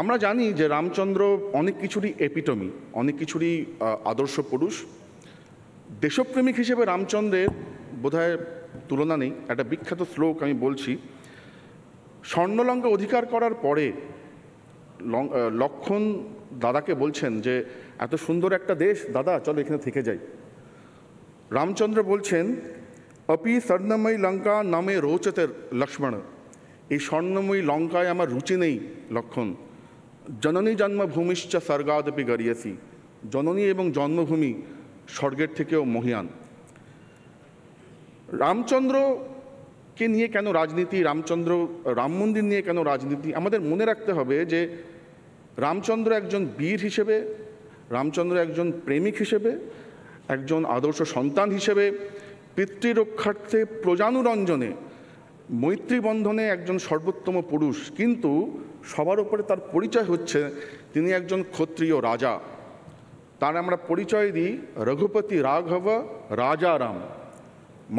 আমরা জানি যে রামচন্দ্র অনেক কিছুরই এপিটমি অনেক কিছুরই আদর্শ পুরুষ দেশপ্রেমিক হিসেবে রামচন্দ্রের বোধহয় তুলনা নেই একটা বিখ্যাত শ্লোক আমি বলছি স্বর্ণলঙ্কা অধিকার করার পরে লক্ষণ দাদাকে বলছেন যে এত সুন্দর একটা দেশ দাদা চলো এখানে থেকে যাই রামচন্দ্র বলছেন অপি স্বর্ণময়ী লঙ্কা নামে রোচতের লক্ষ্মণ এই স্বর্ণময়ী লঙ্কায় আমার রুচি নেই লক্ষণ জননী জন্মভূমিশ্চ স্বর্গাদপি গড়িয়েছি জননী এবং জন্মভূমি স্বর্গের থেকেও মহিয়ান রামচন্দ্রকে নিয়ে কেন রাজনীতি রামচন্দ্র রাম মন্দির নিয়ে কেন রাজনীতি আমাদের মনে রাখতে হবে যে রামচন্দ্র একজন বীর হিসেবে রামচন্দ্র একজন প্রেমিক হিসেবে একজন আদর্শ সন্তান হিসেবে পিতৃরক্ষার্থে প্রজানুরঞ্জনে মৈত্রীবন্ধনে একজন সর্বোত্তম পুরুষ কিন্তু সবার উপরে তার পরিচয় হচ্ছে তিনি একজন ক্ষত্রিয় রাজা তার আমরা পরিচয় দিই রঘুপতি রাঘব রাজারাম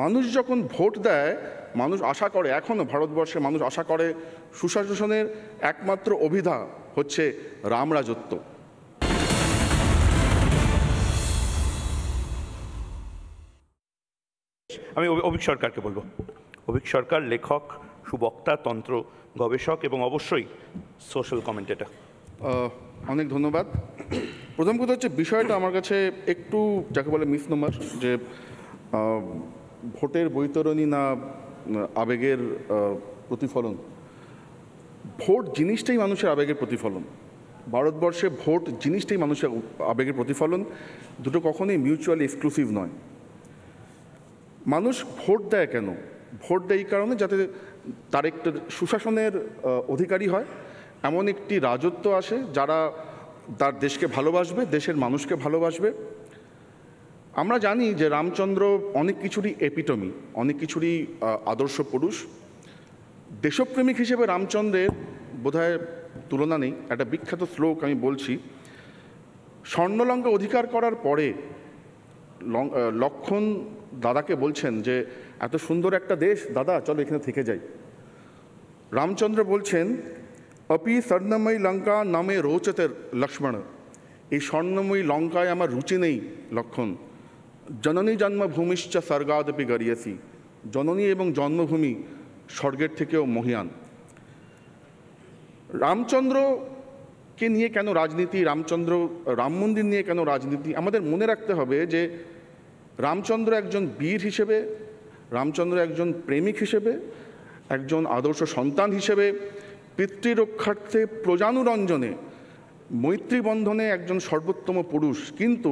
মানুষ যখন ভোট দেয় মানুষ আশা করে এখনও ভারতবর্ষে মানুষ আশা করে সুশাসনের একমাত্র অভিধা হচ্ছে রামরাজত্ব আমি অভিক সরকারকে বলবো অভিক সরকার লেখক সুবক্তা তন্ত্র গবেষক এবং অবশ্যই সোশ্যাল কমেন্টেটার অনেক ধন্যবাদ প্রথম কথা হচ্ছে বিষয়টা আমার কাছে একটু যাকে বলে মিস নম্বর যে ভোটের বৈতরণী না আবেগের প্রতিফলন ভোট জিনিসটাই মানুষের আবেগের প্রতিফলন ভারতবর্ষে ভোট জিনিসটাই মানুষের আবেগের প্রতিফলন দুটো কখনোই মিউচুয়ালি এক্সক্লুসিভ নয় মানুষ ভোট দেয় কেন ভোট দেয় এই কারণে যাতে তার একটা সুশাসনের অধিকারী হয় এমন একটি রাজত্ব আসে যারা তার দেশকে ভালোবাসবে দেশের মানুষকে ভালোবাসবে আমরা জানি যে রামচন্দ্র অনেক কিছুরই এপিটমি অনেক কিছুরই আদর্শ পুরুষ দেশপ্রেমিক হিসেবে রামচন্দ্রের বোধহয় তুলনা নেই একটা বিখ্যাত শ্লোক আমি বলছি স্বর্ণলঙ্কা অধিকার করার পরে লক্ষণ দাদাকে বলছেন যে এত সুন্দর একটা দেশ দাদা চলো এখানে থেকে যাই রামচন্দ্র বলছেন অপি স্বর্ণময়ী লঙ্কা নামে রোচতের লক্ষ্মণ এই স্বর্ণময়ী লঙ্কায় আমার রুচি নেই লক্ষণ জননী জন্মভূমিশ্চ স্বর্গাদপি গড়িয়েছি জননী এবং জন্মভূমি স্বর্গের থেকেও মহিয়ান রামচন্দ্রকে নিয়ে কেন রাজনীতি রামচন্দ্র রাম মন্দির নিয়ে কেন রাজনীতি আমাদের মনে রাখতে হবে যে রামচন্দ্র একজন বীর হিসেবে রামচন্দ্র একজন প্রেমিক হিসেবে একজন আদর্শ সন্তান হিসেবে পিতৃরক্ষার্থে প্রজানুরঞ্জনে মৈত্রীবন্ধনে একজন সর্বোত্তম পুরুষ কিন্তু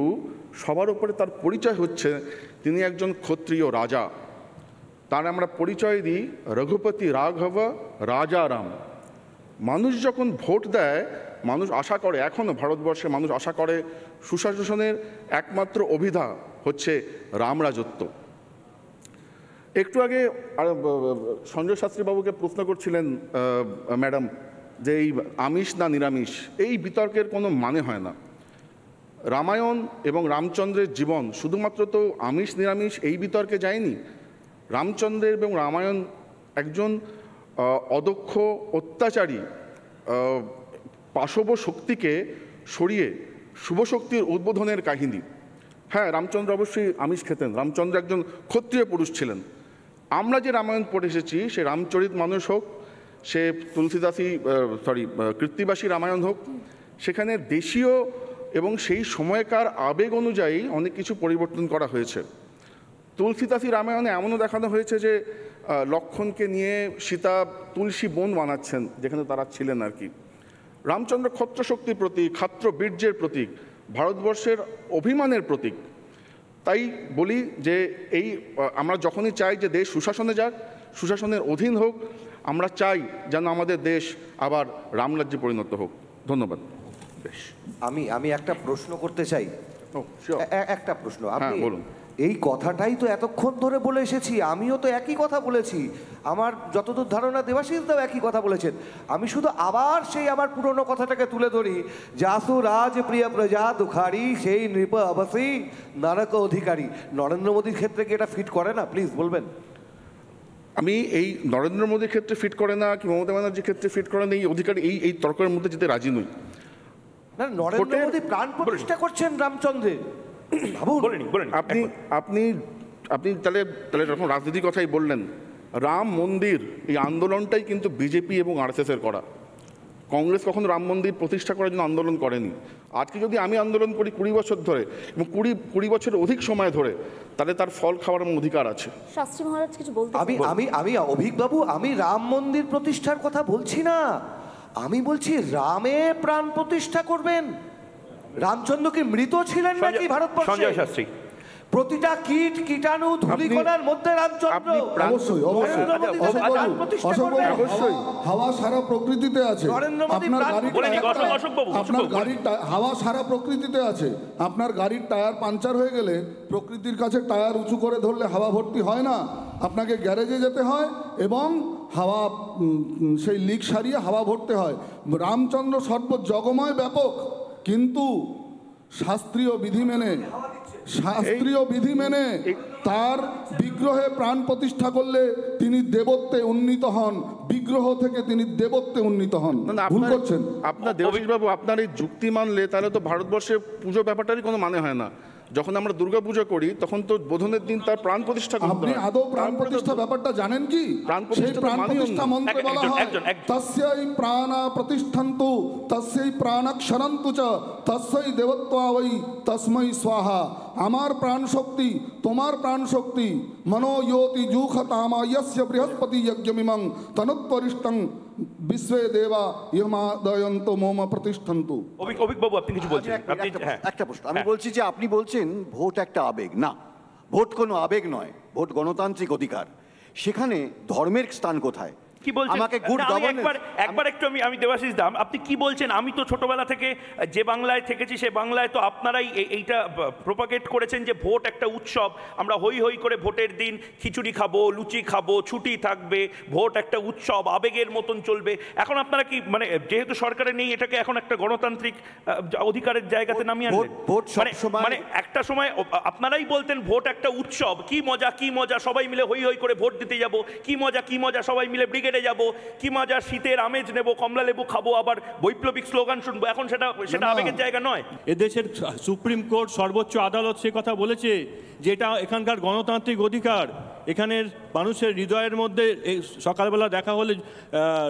সবার উপরে তার পরিচয় হচ্ছে তিনি একজন ক্ষত্রিয় রাজা তার আমরা পরিচয় দিই রঘুপতি রাঘব রাজা রাম মানুষ যখন ভোট দেয় মানুষ আশা করে এখনও ভারতবর্ষে মানুষ আশা করে সুশাসনের একমাত্র অভিধা হচ্ছে রামরাজত্ব একটু আগে সঞ্জয় শাস্ত্রীবাবুকে প্রশ্ন করছিলেন ম্যাডাম যে এই আমিষ না নিরামিষ এই বিতর্কের কোনো মানে হয় না রামায়ণ এবং রামচন্দ্রের জীবন শুধুমাত্র তো আমিষ নিরামিষ এই বিতর্কে যায়নি রামচন্দ্রের এবং রামায়ণ একজন অদক্ষ অত্যাচারী পাশব শক্তিকে সরিয়ে শুভশক্তির উদ্বোধনের কাহিনী হ্যাঁ রামচন্দ্র অবশ্যই আমিষ খেতেন রামচন্দ্র একজন ক্ষত্রিয় পুরুষ ছিলেন আমরা যে রামায়ণ পড়ে এসেছি সে রামচরিত মানুষ হোক সে তুলসীদাসী সরি কৃত্তিবাসী রামায়ণ হোক সেখানে দেশীয় এবং সেই সময়কার আবেগ অনুযায়ী অনেক কিছু পরিবর্তন করা হয়েছে তুলসীদাসী রামায়ণে এমনও দেখানো হয়েছে যে লক্ষণকে নিয়ে সীতা তুলসী বন বানাচ্ছেন যেখানে তারা ছিলেন আর কি রামচন্দ্র ক্ষত্র শক্তির প্রতীক ক্ষাত্র বীর্যের প্রতীক ভারতবর্ষের অভিমানের প্রতীক তাই বলি যে এই আমরা যখনই চাই যে দেশ সুশাসনে যাক সুশাসনের অধীন হোক আমরা চাই যেন আমাদের দেশ আবার রামরাজ্যে পরিণত হোক ধন্যবাদ বেশ আমি আমি একটা প্রশ্ন করতে চাই একটা প্রশ্ন হ্যাঁ, বলুন এই কথাটাই তো এতক্ষণ ধরে বলে এসেছি আমিও তো একই কথা বলেছি আমার যতদূর ধারণা দেবাশিসদাও একই কথা বলেছেন আমি শুধু আবার সেই আমার পুরনো কথাটাকে তুলে ধরি যাসু রাজ প্রিয় প্রজা দুখারি সেই নৃপ আবাসী নারক অধিকারী নরেন্দ্র মোদীর ক্ষেত্রে কি এটা ফিট করে না প্লিজ বলবেন আমি এই নরেন্দ্র মোদীর ক্ষেত্রে ফিট করে না কি মমতা ব্যানার্জির ক্ষেত্রে ফিট করে না এই অধিকার এই এই তর্কের মধ্যে যেতে রাজি নই না নরেন্দ্র মোদী প্রাণ প্রতিষ্ঠা করছেন রামচন্দ্রের ভাবুন আপনি আপনি আপনি তাহলে তাহলে যখন রাজনীতির কথাই বললেন রাম মন্দির এই আন্দোলনটাই কিন্তু বিজেপি এবং আরএসএসের করা কংগ্রেস কখনো রাম মন্দির প্রতিষ্ঠা করার জন্য আন্দোলন করেনি আজকে যদি আমি আন্দোলন করি কুড়ি বছর ধরে এবং কুড়ি কুড়ি বছরের অধিক সময় ধরে তাহলে তার ফল খাওয়ার অধিকার আছে শাস্ত্রী মহারাজ কিছু বলতে আমি আমি আমি অভিকবাবু আমি রাম মন্দির প্রতিষ্ঠার কথা বলছি না আমি বলছি রামে প্রাণ প্রতিষ্ঠা করবেন রামচন্দ্র কি মৃত ছিলেন নাকি ভারতবর্ষে সঞ্জয় শাস্ত্রী প্রতিটা কীট কীটাণু ধূলিকণার মধ্যে রামচন্দ্র অবশ্যই আচ্ছা, অবশ্যই হাওয়া সারা প্রকৃতিতে আছে আপনার গাড়ির হাওয়া সারা প্রকৃতিতে আছে আপনার গাড়ির টায়ার পাঞ্চার হয়ে গেলে প্রকৃতির কাছে টায়ার উঁচু করে ধরলে হাওয়া ভর্তি হয় না আপনাকে গ্যারেজে যেতে হয় এবং হাওয়া সেই লিক সারিয়ে হাওয়া ভরতে হয় রামচন্দ্র সর্ব জগময় ব্যাপক কিন্তু শাস্ত্রীয় বিধি মেনে শাস্ত্রীয় বিধি মেনে তার বিগ্রহে প্রাণ প্রতিষ্ঠা করলে তিনি দেবত্বে উন্নীত হন বিগ্রহ থেকে তিনি দেবত্বে উন্নীত হন ভুল করছেন আপনার দেবজিৎ বাবু আপনার এই যুক্তি মানলে তাহলে তো ভারতবর্ষে পুজো ব্যাপারটারই কোনো মানে হয় না যখন আমরা দুর্গাপূজা করি তখন তো বোধনের দিন তার প্রাণ প্রতিষ্ঠা আপনি আদৌ প্রাণ প্রতিষ্ঠা ব্যাপারটা জানেন কি প্রাণ প্রতিষ্ঠা মন্ত্রে বলা হয় তস্যই প্রাণা প্রতিষ্ঠান্তু তস্যই প্রাণাক্ষরন্তু চ তস্যই দেবত্বা ওই তস্মৈ স্বাহা আমার প্রাণশক্তি তোমার প্রাণশক্তি মনোযোতি জুখ তামা ইস্য বৃহস্পতি যজ্ঞমিমং তনুপরিষ্টং বিশ্বে দেবা ইহমাদয়ন্ত মোম প্রতিষ্ঠন্তু অভিক অভিক বাবু আপনি কিছু বলছেন হ্যাঁ। একটা প্রশ্ন আমি হ্যাঁ। বলছি যে আপনি বলছেন ভোট একটা আবেগ না ভোট কোনো আবেগ নয় ভোট গণতান্ত্রিক অধিকার সেখানে ধর্মের স্থান কোথায় কি বলছেন আমাকে গুড একবার একবার একটু আমি আমি দেবাশিস দাম আপনি কি বলছেন আমি তো ছোটবেলা থেকে যে বাংলায় থেকেছি সে বাংলায় তো আপনারাই এইটা প্রোপাগেট করেছেন যে ভোট একটা উৎসব আমরা হই হই করে ভোটের দিন খিচুড়ি খাবো লুচি খাবো ছুটি থাকবে ভোট একটা উৎসব আবেগের মতন চলবে এখন আপনারা কি মানে যেহেতু সরকারে নেই এটাকে এখন একটা গণতান্ত্রিক অধিকারের জায়গাতে নামিয়ে আনলেন মানে-, মানে একটা সময় আপনারাই বলতেন ভোট একটা উৎসব কি মজা কি মজা সবাই মিলে হই হই করে ভোট দিতে যাব কি মজা কি মজা সবাই মিলে ব্রিগেড ছেড়ে যাব কি মজা শীতের আমেজ নেব কমলা লেবু খাবো আবার বৈপ্লবিক স্লোগান শুনবো এখন সেটা সেটা আবেগের জায়গা নয় এদেশের সুপ্রিম কোর্ট সর্বোচ্চ আদালত সে কথা বলেছে যেটা এখানকার গণতান্ত্রিক অধিকার এখানের মানুষের হৃদয়ের মধ্যে সকালবেলা দেখা হলে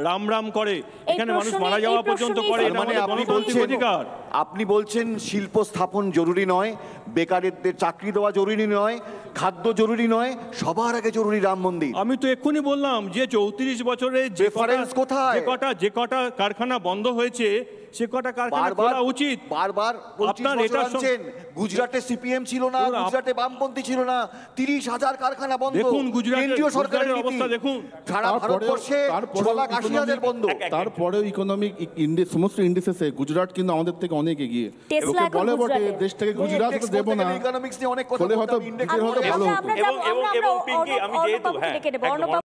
রাম রাম করে এখানে মানুষ মারা যাওয়া পর্যন্ত করে মানে আপনি বলছেন অধিকার আপনি বলছেন শিল্প স্থাপন জরুরি নয় বেকারদের চাকরি দেওয়া জরুরি নয় খাদ্য জরুরি নয় সবার আগে জরুরি রাম মন্দির আমি তো এক্ষুনি বললাম যে চৌত্রিশ বছরে যে কটা যে কটা যে কটা কারখানা বন্ধ হয়েছে সে কারখানা খোলা উচিত বারবার এটা শুনছেন গুজরাটে সিপিএম ছিল না গুজরাটে বামপন্থী ছিল না হাজার কারখানা বন্ধ দেখুন কেন্দ্রীয় সরকারের অবস্থা দেখুন সারা ভারতবর্ষে বন্ধ তারপরেও ইকোনমিক ইন্ডেক্স সমস্ত ইন্ডেক্সেসে গুজরাট কিন্তু আমাদের থেকে অনেক এগিয়ে বলে বটে হ্যাঁ, থেকে গুজরাট দেবো না ইকোনমিক্স নিয়ে অনেক কথা হয়তো আচ্ছা, আচ্ছা, ভালো এবং এবং পিঙ্কি আমি যেহেতু হ্যাঁ